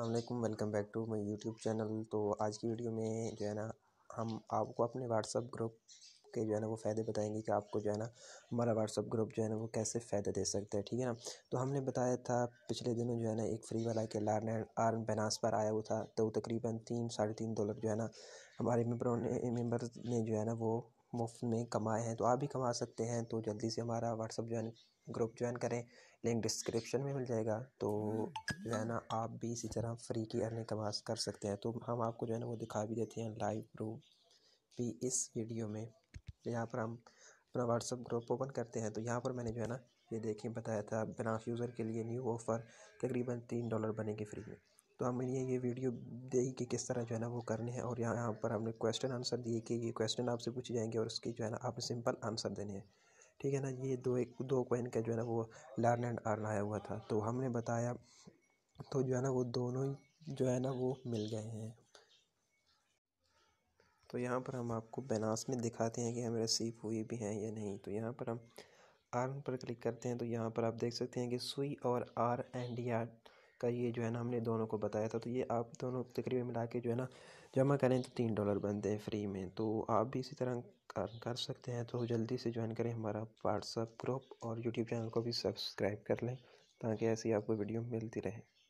अल्लाम welcome back to my YouTube channel तो आज की वीडियो में जो है ना हम आपको अपने व्हाट्सअप ग्रुप के जो है ना वो फ़ायदे बताएंगे कि आपको जो है ना हमारा व्हाट्सअप ग्रुप जो है ना वो कैसे फ़ायदे दे सकते हैं ठीक है ना तो हमने बताया था पिछले दिनों जो है ना एक फ्री वाला के लार्न आर बनास पर आया हुआ था तो तकरीबन तीन साढ़े तीन डॉलर जो है ना हमारे मेम्बरों ने मेम्बर ने जो है ना वो मुफ्त में कमाए हैं तो आप भी कमा सकते हैं तो जल्दी से हमारा व्हाट्सअप ज्वाइन ग्रुप ज्वाइन करें लिंक डिस्क्रिप्शन में मिल जाएगा तो जो है ना आप भी इसी तरह फ्री की अर्निंग कमा कर सकते हैं तो हम आपको जो है ना वो दिखा भी देते हैं लाइव प्रूफ भी इस वीडियो में यहाँ पर हम अपना व्हाट्सअप ग्रुप ओपन करते हैं तो यहाँ पर मैंने जो है ना ये देखिए बताया था बनाफ यूज़र के लिए न्यू ऑफ़र तकरीबन तीन डॉलर बनेंगे फ्री में तो हम ये ये वीडियो देगी कि किस तरह जो है ना वो करने हैं और यहाँ यहाँ पर हमने क्वेश्चन आंसर दिए कि ये क्वेश्चन आपसे पूछे जाएंगे और उसकी जो है ना आपने सिंपल आंसर देने हैं ठीक है ना ये दो एक दो कोइन का जो है ना वो लर्न एंड अर्न आया हुआ था तो हमने बताया तो जो है ना वो दोनों ही जो है ना वो मिल गए हैं तो यहाँ पर हम आपको बैनास में दिखाते हैं कि हमें रसीव हुई भी हैं या नहीं तो यहाँ पर हम आर पर क्लिक करते हैं तो यहाँ पर आप देख सकते हैं कि सुई और आर एंड यार का ये जो है ना हमने दोनों को बताया था तो ये आप दोनों तकरीबन मिला के जो है ना जमा करें तो तीन डॉलर बनते हैं फ्री में तो आप भी इसी तरह कर सकते हैं तो जल्दी से ज्वाइन करें हमारा व्हाट्सअप ग्रुप और यूट्यूब चैनल को भी सब्सक्राइब कर लें ताकि ऐसी आपको वीडियो मिलती रहे